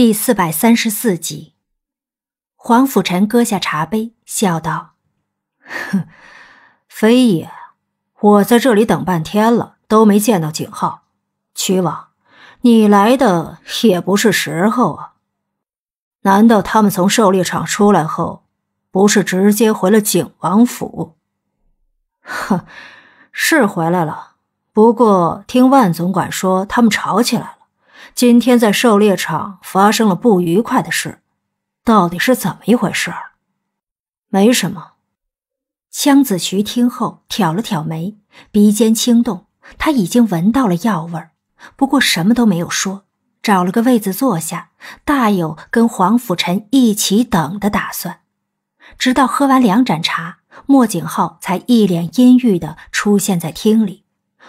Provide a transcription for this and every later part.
第四百三十四集，黄甫臣搁下茶杯，笑道：“哼，非也，我在这里等半天了，都没见到景浩。曲王，你来的也不是时候啊！难道他们从狩猎场出来后，不是直接回了景王府？哼，是回来了，不过听万总管说，他们吵起来了。”今天在狩猎场发生了不愉快的事，到底是怎么一回事？没什么。江子徐听后挑了挑眉，鼻尖轻动，他已经闻到了药味儿，不过什么都没有说，找了个位子坐下，大有跟黄甫臣一起等的打算。直到喝完两盏茶，莫景浩才一脸阴郁的出现在厅里，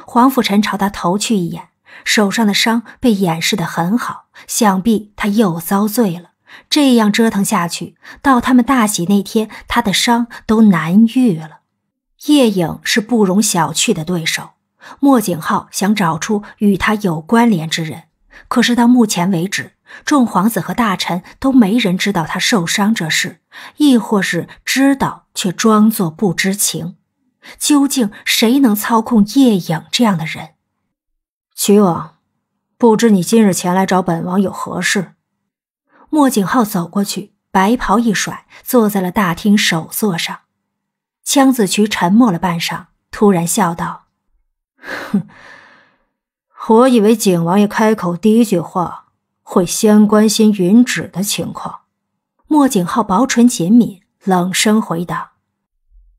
黄甫臣朝他投去一眼。手上的伤被掩饰得很好，想必他又遭罪了。这样折腾下去，到他们大喜那天，他的伤都难愈了。叶影是不容小觑的对手。莫景浩想找出与他有关联之人，可是到目前为止，众皇子和大臣都没人知道他受伤这事，亦或是知道却装作不知情。究竟谁能操控叶影这样的人？徐王，不知你今日前来找本王有何事？莫景浩走过去，白袍一甩，坐在了大厅首座上。姜子渠沉默了半晌，突然笑道：“哼，我以为景王爷开口第一句话会先关心云芷的情况。”莫景浩薄唇紧抿，冷声回答：“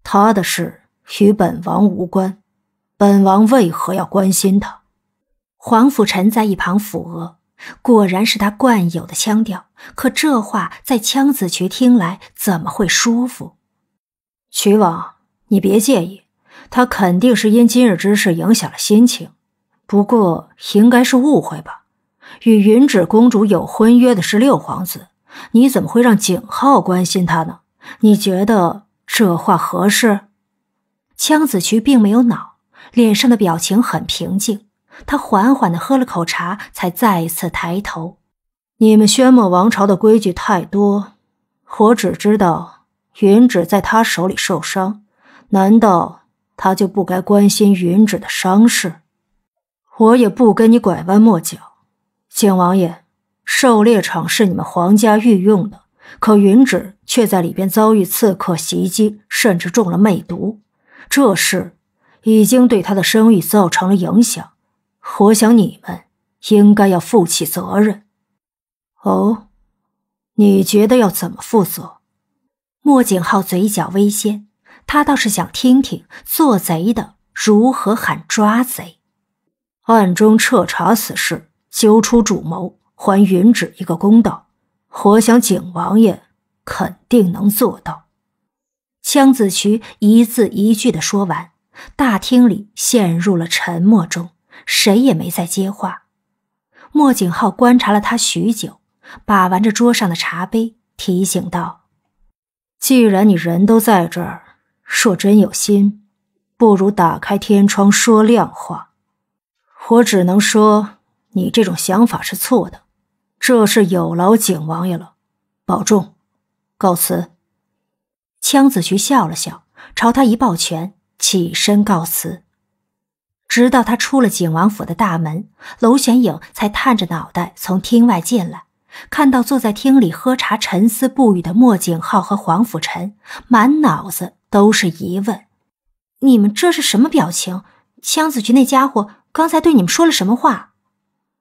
他的事与本王无关，本王为何要关心他？”黄甫晨在一旁抚额，果然是他惯有的腔调。可这话在腔子渠听来，怎么会舒服？渠王，你别介意，他肯定是因今日之事影响了心情。不过，应该是误会吧。与云芷公主有婚约的是六皇子，你怎么会让景浩关心他呢？你觉得这话合适？腔子渠并没有恼，脸上的表情很平静。他缓缓地喝了口茶，才再次抬头。你们宣墨王朝的规矩太多，我只知道云芷在他手里受伤，难道他就不该关心云芷的伤势？我也不跟你拐弯抹角，景王爷，狩猎场是你们皇家御用的，可云芷却在里边遭遇刺客袭击，甚至中了媚毒，这事已经对他的声誉造成了影响。我想你们应该要负起责任。哦，你觉得要怎么负责？莫景浩嘴角微掀，他倒是想听听做贼的如何喊抓贼。暗中彻查此事，揪出主谋，还云芷一个公道。我想景王爷肯定能做到。江子渠一字一句的说完，大厅里陷入了沉默中。谁也没再接话。莫景浩观察了他许久，把玩着桌上的茶杯，提醒道：“既然你人都在这儿，若真有心，不如打开天窗说亮话。我只能说，你这种想法是错的。这是有劳景王爷了，保重，告辞。”姜子胥笑了笑，朝他一抱拳，起身告辞。直到他出了景王府的大门，娄玄影才探着脑袋从厅外进来，看到坐在厅里喝茶沉思不语的莫景浩和黄甫臣，满脑子都是疑问：你们这是什么表情？羌子渠那家伙刚才对你们说了什么话？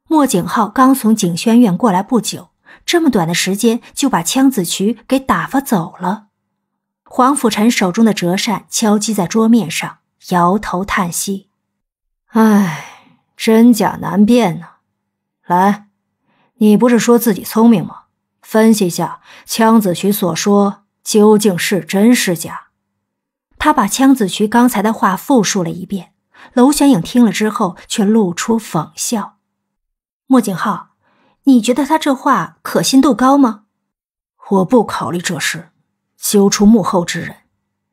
莫景浩刚从景轩院过来不久，这么短的时间就把羌子渠给打发走了。黄甫臣手中的折扇敲击在桌面上，摇头叹息。唉，真假难辨呢。来，你不是说自己聪明吗？分析下羌子渠所说究竟是真是假。他把羌子渠刚才的话复述了一遍。娄玄影听了之后，却露出讽笑。莫景浩，你觉得他这话可信度高吗？我不考虑这事，揪出幕后之人，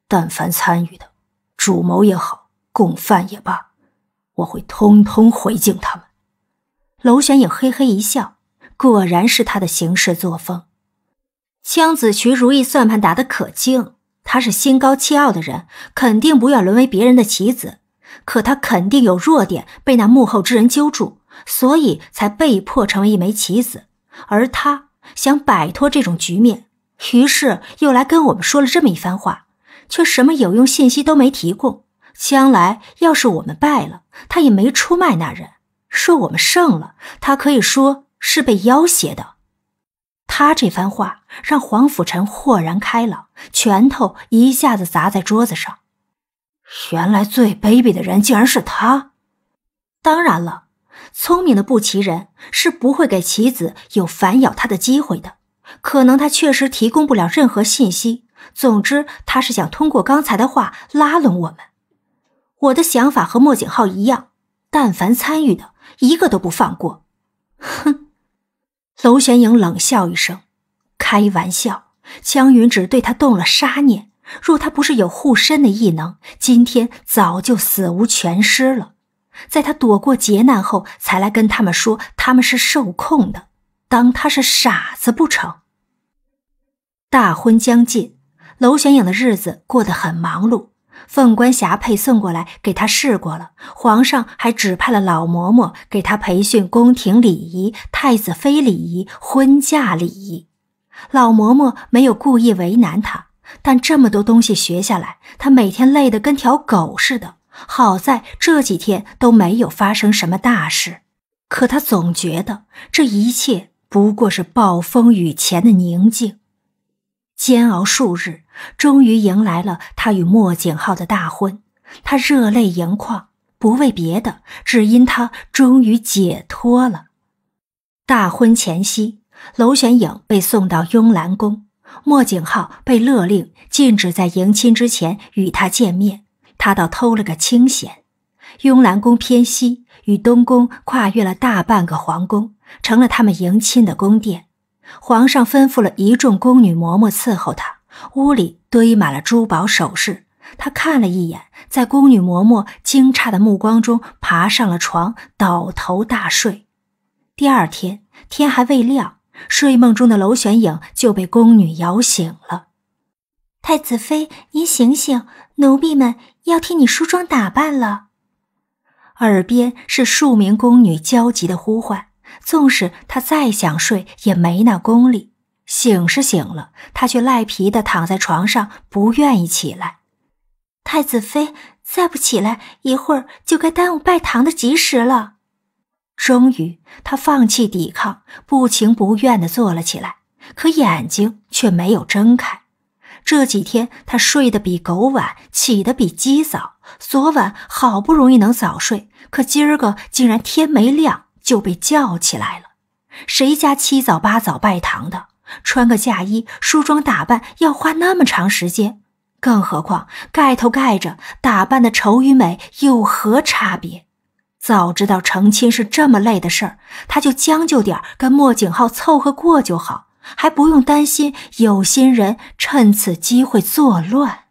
但凡参与的，主谋也好，共犯也罢。我会通通回敬他们。娄玄影嘿嘿一笑，果然是他的行事作风。姜子渠如意算盘打得可精，他是心高气傲的人，肯定不愿沦为别人的棋子。可他肯定有弱点，被那幕后之人揪住，所以才被迫成为一枚棋子。而他想摆脱这种局面，于是又来跟我们说了这么一番话，却什么有用信息都没提供。将来要是我们败了，他也没出卖那人；说我们胜了，他可以说是被要挟的。他这番话让黄甫臣豁然开朗，拳头一下子砸在桌子上。原来最卑鄙的人竟然是他！当然了，聪明的布奇人是不会给棋子有反咬他的机会的。可能他确实提供不了任何信息。总之，他是想通过刚才的话拉拢我们。我的想法和莫景浩一样，但凡参与的，一个都不放过。哼！娄玄影冷笑一声，开玩笑，江云芷对他动了杀念，若他不是有护身的异能，今天早就死无全尸了。在他躲过劫难后，才来跟他们说他们是受控的，当他是傻子不成？大婚将近，娄玄影的日子过得很忙碌。凤冠霞帔送过来给他试过了，皇上还指派了老嬷嬷给他培训宫廷礼仪、太子妃礼仪、婚嫁礼仪。老嬷嬷没有故意为难他，但这么多东西学下来，他每天累得跟条狗似的。好在这几天都没有发生什么大事，可他总觉得这一切不过是暴风雨前的宁静。煎熬数日，终于迎来了他与莫景浩的大婚。他热泪盈眶，不为别的，只因他终于解脱了。大婚前夕，娄玄影被送到雍兰宫，莫景浩被勒令禁止在迎亲之前与他见面。他倒偷了个清闲。雍兰宫偏西，与东宫跨越了大半个皇宫，成了他们迎亲的宫殿。皇上吩咐了一众宫女嬷嬷伺候她，屋里堆满了珠宝首饰。她看了一眼，在宫女嬷嬷惊诧的目光中，爬上了床，倒头大睡。第二天天还未亮，睡梦中的楼玄影就被宫女摇醒了。“太子妃，您醒醒，奴婢们要替你梳妆打扮了。”耳边是数名宫女焦急的呼唤。纵使他再想睡，也没那功力。醒是醒了，他却赖皮的躺在床上，不愿意起来。太子妃再不起来，一会儿就该耽误拜堂的吉时了。终于，他放弃抵抗，不情不愿地坐了起来，可眼睛却没有睁开。这几天他睡得比狗晚，起得比鸡早。昨晚好不容易能早睡，可今儿个竟然天没亮。就被叫起来了。谁家七早八早拜堂的，穿个嫁衣、梳妆打扮要花那么长时间？更何况盖头盖着，打扮的丑与美有何差别？早知道成亲是这么累的事儿，他就将就点，跟莫景浩凑合过就好，还不用担心有心人趁此机会作乱。